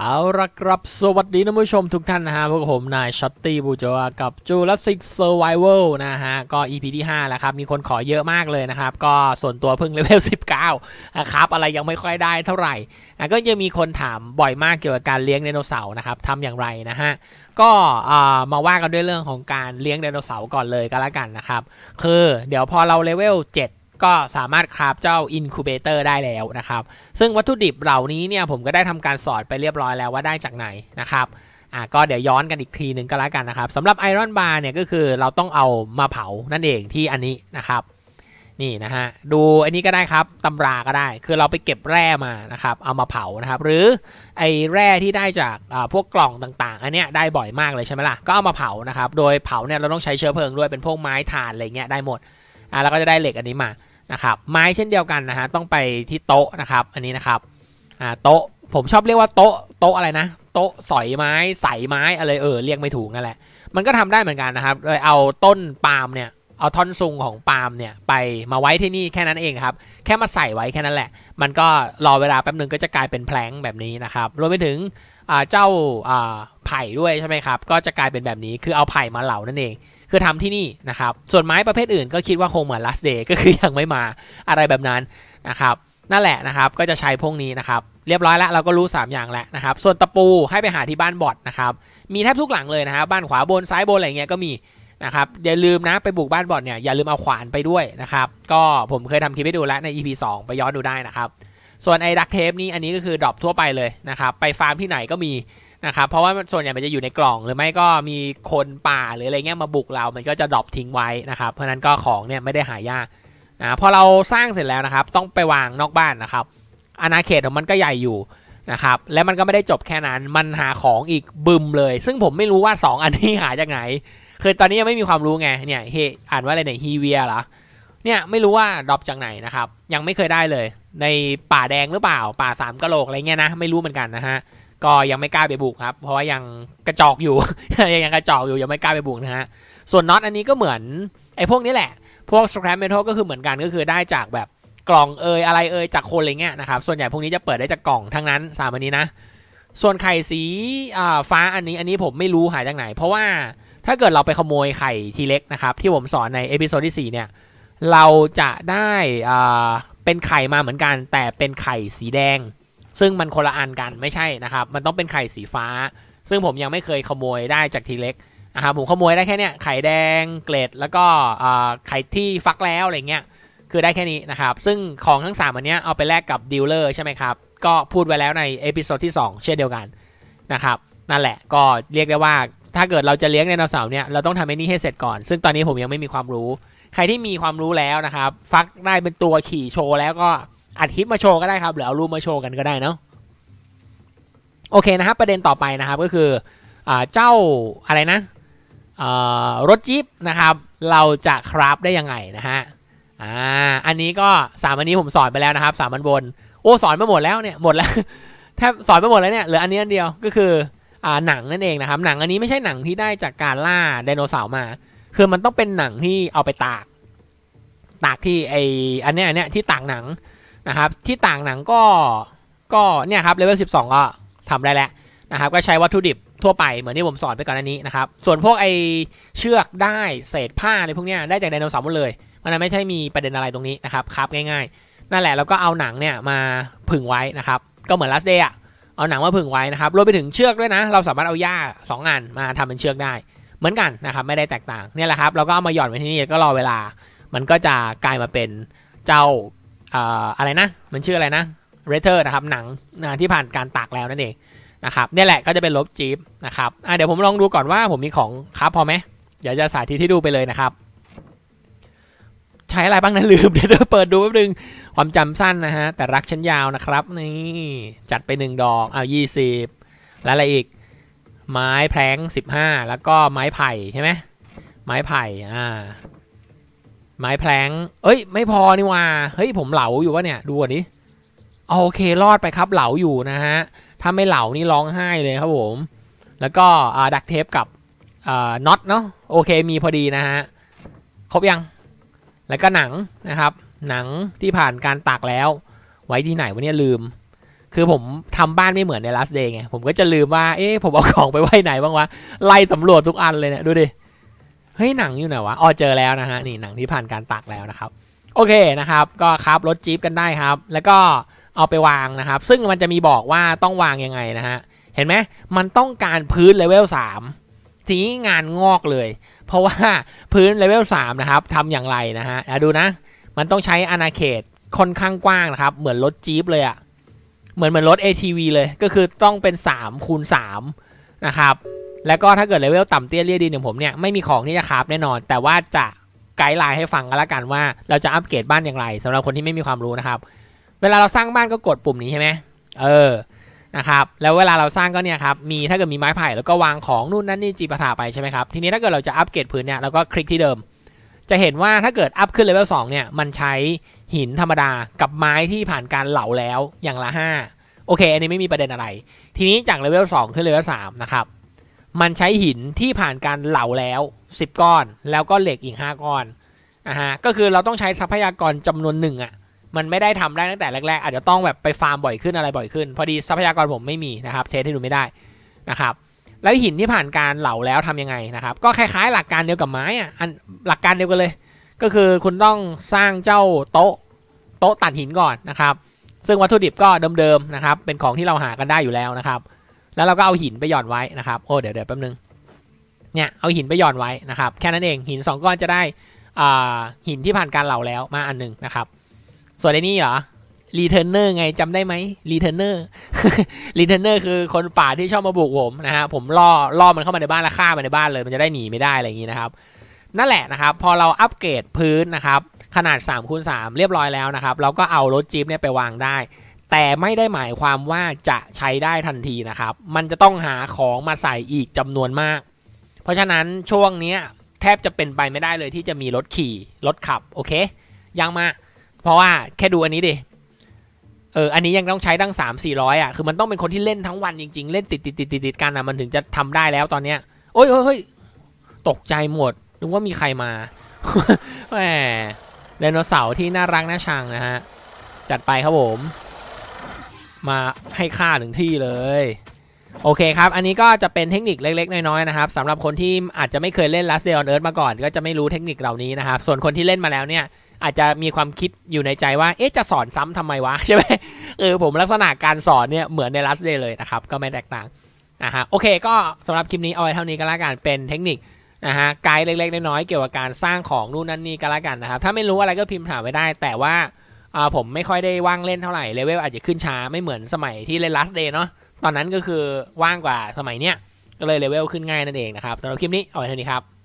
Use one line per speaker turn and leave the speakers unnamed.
เอาละครับสวัสดีนะผู้ชมทุกท่านนะฮะพวกผมนายช็อตตี้บูจวากับจูรลสิกเซอร์ไวเวลนะฮะก็ EP ที่ 5 แล้วครับ มีคนขอเยอะมากเลยนะครับ ก็ส่วนตัวเพิ่งเลเวล19นะครับอะไรยังไม่ค่อยได้เท่าไหร่นะก็ยังมีคนถามบ่อยมากเกี่ยวกับการเลี้ยงไดโนเสาร์นะครับทำอย่างไรนะฮะก็มาว่ากันด้วยเรื่องของการเลี้ยงไดโนเสาร์ก่อนเลยก็แล้วกันนะครับ คือเดี๋ยวพอเราเลเวล7ก็สามารถคราฟเจ้าอินคูเบเตอร์ได้แล้วนะครับ ซึ่งวัตถุดิบเหล่านี้เนี่ยผมก็ได้ทำการสอดไปเรียบร้อยแล้วว่าได้จากไหนนะครับอ่ะก็เดี๋ยวย้อนกันอีกทีหนึ่งก็แล้วกันนะครับสำหรับไอรอนบาร์เนี่ยก็คือเราต้องเอามาเผานั่นเองที่อันนี้นะครับนี่นะฮะดูอันนี้ก็ได้ครับตำราก็ได้คือเราไปเก็บแร่มานะครับเอามาเผานะครับ หรือไอแร่ที่ได้จากพวกกล่องต่างๆ อันเนี้ยได้บ่อยมากเลยใช่ไหมล่ะ ก็เอามาเผานะครับ โดยเผาเนี่ยเราต้องใช้เชื้อเพลิงด้วยเป็นพวกไม้ถ่านอะไรเงี้ยได้หมดอ่ะแล้วก็จะได้เหล็กอันนี้มานะครับไม้เช่นเดียวกันนะฮะต้องไปที่โต๊ะนะครับอันนี้นะครับอ่าโต๊ะผมชอบเรียกว่าโต๊ะโต๊ะอะไรนะโต๊ะสอยไม้ใสไม้อะไรเออเรียกไม่ถูกนั่นแหละมันก็ทำได้เหมือนกันนะครับโดยเอาต้นปาล์มเนี่ยเอาท่อนซุงของปาล์มเนี่ยไปมาไว้ที่นี่แค่นั้นเองครับแค่มาใส่ไว้แค่นั้นแหละ มันก็รอเวลาแป๊บนึงก็จะกลายเป็นแผลงแบบนี้นะครับ รวมไปถึงเจ้าไผ่ด้วยใช่ไหมครับก็จะกลายเป็นแบบนี้คือเอาไผ่มาเหล่านั่นเองคือทำที่นี่นะครับส่วนไม้ประเภทอื่น ก็คิดว่าคงเหมือน last day ก็คือยังไม่มาอะไรแบบนั้นนะครับนั่นแหละนะครับก็จะใช้พวกนี้นะครับ เรียบร้อยแล้วเราก็รู้ 3 อย่างแล้วนะครับส่วนตะปูให้ไปหาที่บ้านบอดนะครับมีแทบทุกหลังเลยนะครับบ้านขวาบนซ้ายบนอะไรเงี้ยก็มีนะครับอย่าลืมนะไปบุกบ้านบอดเนี่ยอย่าลืมเอาขวานไปด้วยนะครับก็ผมเคยทำคลิปให้ดูแล้วใน EP 2 ไปย้อนดูได้นะครับส่วนไอ้ดักเทปนี่อันนี้ก็คือดรอปทั่วไปเลยนะครับไปฟาร์มที่ไหนก็มีนะครับเพราะว่าส่วนใหญ่มันจะอยู่ในกล่อง หรือไม่ก็มีคนป่าหรืออะไรเงี้ยมาบุกเรา มันก็จะดรอปทิ้งไว้นะครับ เพราะนั้นก็ของเนี่ยไม่ได้หายากนะพอเราสร้างเสร็จแล้วนะครับ ต้องไปวางนอกบ้านนะครับอาณาเขตของมันก็ใหญ่อยู่นะครับ และมันก็ไม่ได้จบแค่นั้นมันหาของอีกบึมเลย ซึ่งผมไม่รู้ว่า 2 อันนี้หาจากไหนคือตอนนี้ยังไม่มีความรู้ไงเนี่ยเฮอ่านว่าอะไรเนี่ยฮีเวียเหรอเนี่ยไม่รู้ว่าดรอปจากไหนนะครับ ยังไม่เคยได้เลย ในป่าแดงหรือเปล่าป่าสามกะโหลกอะไรเงี้ยนะไม่รู้เหมือนกันนะฮะก็ยังไม่กล้าไปบุกครับ เพราะว่ายังกระจอกอยู่ยังกระจอกอยู่ยังไม่กล้าไปบุกนะฮะส่วนน็อตอันนี้ก็เหมือนไอ้พวกนี้แหละ พวกสครับเมทัลก็คือเหมือนกันก็คือได้จากแบบกล่องเอยอะไรเอยจากคนอะไรเงี้ยนะครับส่วนใหญ่พวกนี้จะเปิดได้จากกล่องทั้งนั้นสามอันนี้นะส่วนไข่สีฟ้าอันนี้อันนี้ผมไม่รู้หายจากไหน เพราะว่าถ้าเกิดเราไปขโมยไข่ทีเล็กนะครับที่ผมสอนในเอพิโซดที่4เนี่ยเราจะได้เป็นไข่มาเหมือนกัน แต่เป็นไข่สีแดงซึ่งมันคนละอันกันไม่ใช่นะครับ มันต้องเป็นไข่สีฟ้า ซึ่งผมยังไม่เคยขโมยได้จากทีเล็กนะครับผมขโมยได้แค่เนี้ยไข่แดงเกรดแล้วก็ไข่ที่ฟักแล้วอะไรเงี้ยคือได้แค่นี้นะครับ ซึ่งของทั้ง3อันเนี้ยเอาไปแลกกับดีลเลอร์ใช่ไหมครับ ก็พูดไว้แล้วในเอพิโซดที่ 2 เช่นเดียวกันนะครับ นั่นแหละก็เรียกได้ว่าถ้าเกิดเราจะเลี้ยงไดโนเสาร์เนี่ยเราต้องทำไอ้นี่ให้เสร็จก่อน ซึ่งตอนนี้ผมยังไม่มีความรู้ ใครที่มีความรู้แล้วนะครับฟักได้เป็นตัวขี่โชว์แล้วก็อัดคลิปมาโชว์ก็ได้ครับหรือเอารูปมาโชว์กันก็ได้เนาะโอเคนะครับ ประเด็นต่อไปนะครับ ก็คือเจ้าอะไรนะรถจิ๊บนะครับ เราจะคราฟได้ยังไงนะฮะอ่าอันนี้ก็สามอันนี้ผมสอนไปแล้วนะครับสามอันบนโอ้สอนไปหมดแล้วเนี่ยหมดแล้วแทบสอนไปหมดแล้วเนี่ยเหลืออันนี้อันเดียวก็คืออ่าหนังนั่นเองนะครับหนังอันนี้ไม่ใช่หนังที่ได้จากการล่าไดโนเสาร์มา คือมันต้องเป็นหนังที่เอาไปตากตากที่ไออันเนี้ยอันเนี้ยที่ตากหนังนะครับที่ต่างหนังก็ก็เนี่ยครับเลเวลสสิบองก็ทำได้แล้วนะครับก็ใช้วัตถุดิบทั่วไปเหมือนที่ผมสอนไปก่อนอันนี้นะครับส่วนพวกไอเชือกได้เศษผ้าอะไรพวกเนี้ยได้จากไดโนเสาร์หมดเลยมันไม่ใช่มีประเด็นอะไรตรงนี้นะครับครับง่าย ๆ นั่นแหละแล้วก็เอาหนังเนี่ยมาผึ่งไว้นะครับก็เหมือนลัสเดย์เอาหนังมาผึ่งไว้นะครับรวมไปถึงเชือกด้วยนะ เราสามารถเอาหญ้างอันมาทำเป็นเชือกได้เหมือนกันนะครับไม่ได้แตกต่างเนี่ยแหละครับเราก็เอามาหย่อนไว้ที่นี่ก็รอเวลามันก็จะกลายมาเป็นเจ้าอะไรนะมันชื่ออะไรนะ เรเทอร์นะครับ หนังที่ผ่านการตากแล้วนั่นเองนะครับนี่แหละก็จะเป็นลบจีบนะครับ เดี๋ยวผมลองดูก่อนว่าผมมีของครับพอไหมเดี๋ยวจะสาธิตที่ดูไปเลยนะครับ ใช้อะไรบ้างนะลืมเดี๋ยวเปิดดูแป๊บนึง ความจำสั้นนะฮะ แต่รักชั้นยาวนะครับ นี่จัดไป 1 ดอก เอา 20 แล้วอะไรอีก ไม้แพลง15 แล้วก็ไม้ไผ่ใช่ไหมไม้ไผ่ อ่าไม้แพลงเอ้ย ไม่พอนี่ว่า เฮ้ย ผมเหลาอยู่วะเนี่ย ดูอันนี้โอเครอดไปครับเหลาอยู่นะฮะ ถ้าไม่เหลานี่ร้องไห้เลยครับผม แล้วก็ดักเทปกับน็อตเนาะโอเคมีพอดีนะฮะ ครบยัง แล้วก็หนังนะครับ หนังที่ผ่านการตากแล้ว ไว้ที่ไหนวะเนี่ยลืม คือผมทำบ้านไม่เหมือนใน last day ไงผมก็จะลืมว่า เอ๊ะผมเอาของไปไว้ไหนบ้างวะไล่สำรวจทุกอันเลยเนี่ยดูดิเฮ้ยหนังอยู่ไหนวะ อ๋อเจอแล้วนะฮะนี่หนังที่ผ่านการตักแล้วนะครับ โอเคนะครับ ก็ครับรถจี๊ปกันได้ครับ แล้วก็เอาไปวางนะครับ ซึ่งมันจะมีบอกว่าต้องวางยังไงนะฮะเห็นไหมมันต้องการพื้นเลเวล3ทีนี้งานงอกเลย เพราะว่าพื้นเลเวล3นะครับทำอย่างไรนะฮะดูนะ มันต้องใช้อนาเขตค่อนข้างกว้างนะครับ เหมือนรถจี๊ปเลยอะเหมือนเหมือนรถ ATV เลยก็คือต้องเป็น3คูณ3นะครับแล้วก็ถ้าเกิดเลเวลต่ำเตี้ย เรียดินอย่างผมเนี่ยไม่มีของที่จะคราฟแน่นอน แต่ว่าจะไกด์ไลน์ให้ฟังกันละกันว่า เราจะอัปเกรดบ้านอย่างไร สำหรับคนที่ไม่มีความรู้นะครับ เวลาเราสร้างบ้านก็กดปุ่มนี้ใช่ไหม เออนะครับ แล้วเวลาเราสร้างก็เนี่ยครับมีถ้าเกิดมีไม้ไผ่แล้วก็วางของนู่นนั่นนี่จีปะถาไปใช่ไหมครับทีนี้ถ้าเกิดเราจะอัปเกรดพื้นเนี่ยเราก็คลิกที่เดิม จะเห็นว่าถ้าเกิดอัพขึ้นเลเวลสเนี่ยมันใช้หินธรรมดากับไม้ที่ผ่านการเหลาแล้วอย่างละ 5 โอเค อันนี้ไม่มีประเด็นอะไร ทีนี้จากเลเวล2ขึ้นเลเวล3นะครับมันใช้หินที่ผ่านการเหลาแล้ว 10 ก้อน แล้วก็เหล็กอีก5ก้อนอ่ะฮะก็คือเราต้องใช้ทรัพยากรจำนวนหนึ่งอ่ะ มันไม่ได้ทำได้ตั้งแต่แรกๆอาจจะต้องแบบไปฟาร์มบ่อยขึ้นอะไรบ่อยขึ้น พอดีทรัพยากรผมไม่มีนะครับเทสให้ดูไม่ได้นะครับ แล้วหินที่ผ่านการเหลาแล้วทํำยังไงนะครับ ก็คล้ายๆ หลักการเดียวกับไม้อ่ะอันหลักการเดียวกันเลย ก็คือคุณต้องสร้างเจ้าโต๊ะ โต๊ะตัดหินก่อนนะครับ ซึ่งวัตถุดิบก็เดิมๆนะครับเป็นของที่เราหากันได้อยู่แล้วนะครับแล้วเราก็เอาหินไปหย่อนไว้นะครับโอ้เดี๋ยวเดี๋ยวแป๊บนึงเนี่ยเอาหินไปหย่อนไว้นะครับ แค่นั้นเองหิน 2 ก้อนจะได้หินที่ผ่านการเหลาแล้วมาอันหนึ่งนะครับส่วนไอ้นี่เหรอรีเทนเนอร์ไงจำได้ไหมรีเทนเนอร์รีเทนเนอร์คือคนป่าที่ชอบมาบุกผมนะฮะผมล่อล่อมันเข้ามาในบ้านแล้วฆ่ามันในบ้านเลย มันจะได้หนีไม่ได้อะไรอย่างนี้นะครับ นั่นแหละนะครับ พอเราอัปเกรดพื้นนะครับ ขนาด3คูณ3เรียบร้อยแล้วนะครับเราก็เอารถจิ๊ปเนี่ยไปวางได้แต่ไม่ได้หมายความว่าจะใช้ได้ทันทีนะครับ มันจะต้องหาของมาใส่อีกจำนวนมาก เพราะฉะนั้นช่วงนี้แทบจะเป็นไปไม่ได้เลยที่จะมีรถขี่รถขับ โอเค ยังมา เพราะว่าแค่ดูอันนี้ดิเอออันนี้ยังต้องใช้ตั้ง3 4 0 0อ่ะคือมันต้องเป็นคนที่เล่นทั้งวันจริงๆเล่นติดติดติดติดติดกันอ่ะมันถึงจะทำได้แล้วตอนเนี้ยโอ้ยเฮ้ยตกใจหมดนึกว่ามีใครมาแหมไดโนเสาร์ที่น่ารักน่าชังนะฮะจัดไปครับผมมาให้ค่าถึงที่เลย โอเคครับ อันนี้ก็จะเป็นเทคนิคเล็กๆ น้อยๆนะครับสำหรับคนที่อาจจะไม่เคยเล่น Last Day on Earth มาก่อน ก็จะไม่รู้เทคนิคเหล่านี้นะครับส่วนคนที่เล่นมาแล้วเนี่ยอาจจะมีความคิดอยู่ในใจว่าเอ๊ะจะสอนซ้ำทำไมวะใช่ไหมเออผมลักษณะการสอนเนี่ยเหมือนใน Last Day เลยนะครับ ก็ไม่แตกต่างนะฮะโอเค ก็สำหรับคลิปนี้เอาไว้เท่านี้ก็แล้วกันเป็นเทคนิคนะฮะไกด์เล็กๆน้อยๆเกี่ยวกับการสร้างของนู่นนั่นนี่ก็แล้วกันนะครับถ้าไม่รู้อะไรก็พิมพ์ถามไว้ได้ แต่ว่าอ่าผมไม่ค่อยได้ว่างเล่นเท่าไหร่ เลเวลอาจจะขึ้นช้าไม่เหมือนสมัยที่เล่นลัสเดย์เนาะตอนนั้นก็คือว่างกว่าสมัยเนี้ยก็เลยเลเวลขึ้นง่ายนั่นเองนะครับสำหรับคลิปนี้เอาไว้เท่านี้ครับ